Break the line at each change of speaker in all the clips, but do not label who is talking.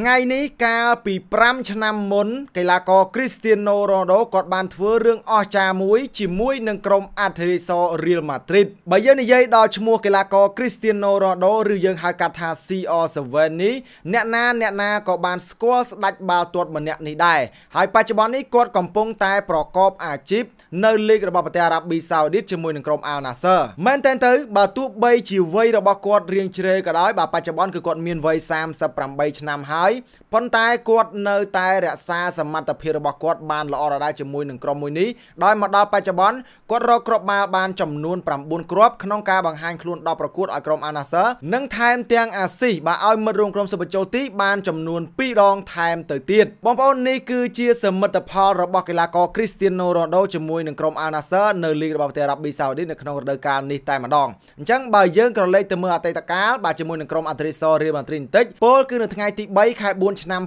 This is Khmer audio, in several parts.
ថ្ងៃនេះកាលពី5ឆ្នាំមុនកីឡាករ Cristiano Ronaldo គាត់បានធ្វើរឿងអស្ចារ្យមួយ ជាមួយនឹងក្រុម Atletico Real Madrid បើយើងនិយាយដល់ឈ្មោះកីឡាករ Cristiano Ronaldo ឬយើងហៅកាត់ថា CR7 នេះអ្នកណាអ្នកណាក៏បានស្គាល់ស្ដេចបាល់ទាត់ម្នាក់នេះដែរហើយបច្ចុប្បន្ននេះគាត់កំពុងតែប្រកបអាជីពនៅលីករបស់ប្រទេសអារ៉ាប៊ីសាអូឌីតជាមួយនឹងក្រុម Al Nassr មែនតើទៅបើទោះបីជាវ័យរបស់គាត់រៀងជ្រេក៏ដោយបើបច្ចុប្បន្នគឺគាត់មានវ័យ38ឆ្នាំហើយហើយប៉ុន្តែគាត់នៅតែរក្សាសមត្ថភាពរបស់គាត់បានល្អដដែលជាមួយនឹងក្រុមមួយនេះដោយមកដល់បច្ចុប្បន្នគាត់រកគ្រាប់បាល់បានចំនួន9គ្រាប់ក្នុងការបង្ហាញខ្លួនដល់ប្រកួតឲ្យក្រុម Anasa និងថែមទាំងអាស៊ីសបាទឲ្យមិត្តរួមក្រុមសុបជោទីបានចំនួន2ដងថែមទៅទៀតបងប្អូននេះគឺជាសមិទ្ធផលរបស់កីឡាករ Cristiano Ronaldo ជាមួយនឹងក្រុម Al-Nassr នៅលីករបស់ប្រទេសអារ៉ាប៊ីសាអូឌីនៅក្នុងរដូវកាលនេះតែម្ដងអញ្ចឹងបើយើងក្រឡេកទៅមើលអតីតកាលបាទជាមួយនឹងក្រុម Al-Nassr Real Madrid បន្តិចពលគឺនៅថ្ងៃទី3ខែ4ឆ្នាំ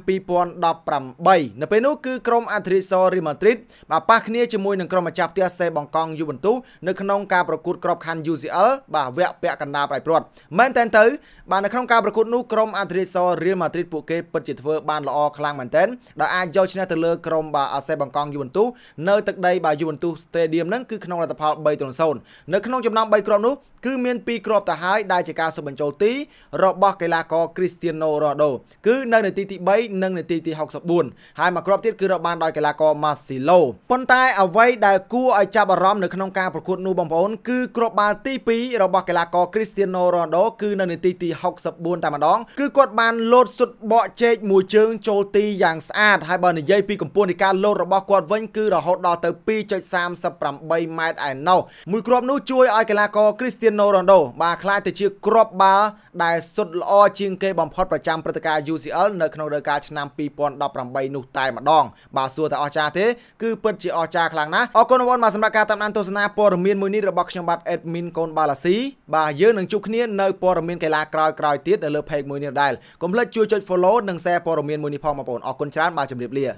2018នៅពេលនោះគឺក្រុមអាទ្រីសរីម៉ាឌ្រីតបាទប៉ះគ្នាជាមួយនឹងក្រុមម្ចាស់ផ្ទះសេបង្កង់យូវិនទូនៅក្នុងការប្រកួតក្របខ័ណ្ឌ UCL បាទវគ្គពាក់កណ្ដាលប្រៃព្រាត់មែនតែនទៅបាទនៅក្នុងការប្រកួតនោះក្រុមអាទ្រីសរីម៉ាឌ្រីតពួកគេពិតជាធ្វើបានល្អខ្លាំងមែនតែនដោយអាចយកឈ្នះទៅលើក្រុមបាទអាសេបង្កង់យូវិនទូនៅទឹកដីបាទយូវិនទូ Stadium ហ្នឹងគឺក្នុងលទ្ធផល3-0នៅក្នុងចំណោម3គ្រាប់នោះគឺមាន2គ្រាប់ទៅហើយដែលជាការសុបបញ្ចូលទីរបស់កីឡាករ Cristiano Ronaldo គឺនៅនាទីទី3និងនាទីទី64ហើយមួយគ្រាប់ទៀតគឺរកបានដោយកីឡាករ Marcelo ប៉ុន្តែអ្វីដែលគួរឲ្យចាប់អារម្មណ៍នៅក្នុងការប្រកួតនោះបងប្អូនគឺគ្រាប់បាល់ទី2របស់កីឡាករ Cristiano Ronaldo គឺនៅនាទីទី64តែម្ដងគឺគាត់បានលោតសុតបកជែកមួយជើងចូលទីយ៉ាងស្អាតហើយបើនិយាយពីកម្ពស់នៃការលោតរបស់គាត់វិញគឺរហូតដល់ទៅ2.38ម៉ែត្រឯណោះមួយគ្រាប់នោះជួយឲ្យកីឡាករ Cristiano Ronaldo បាទខ្លាចទៅជាគ្រាប់បាល់ដែលសុតល្អជាងគេបំផុតប្រចាំព្រឹត្តិការណ៍ UCL UCL នៅក្នុងរដូវកាលឆ្នាំ2018នោះតែម្ដងបាទសួរតែអស្ចារ្យទេគឺពិតជាអស្ចារ្យខ្លាំងណាស់អរគុណបងប្អូនបាទសម្រាប់ការតាមដានទស្សនាព័ត៌មានមួយនេះរបស់ខ្ញុំបាទ admin កូនបាឡាស៊ីបាទយើងនឹងជួបគ្នានៅព័ត៌មានកីឡាក្រោយក្រោយទៀតនៅលើ page មួយនេះដែរកុំភ្លេចជួយចុច follow និង share ព័ត៌មានមួយនេះផងបងប្អូនអរគុណច្រើនបាទជម្រាបលា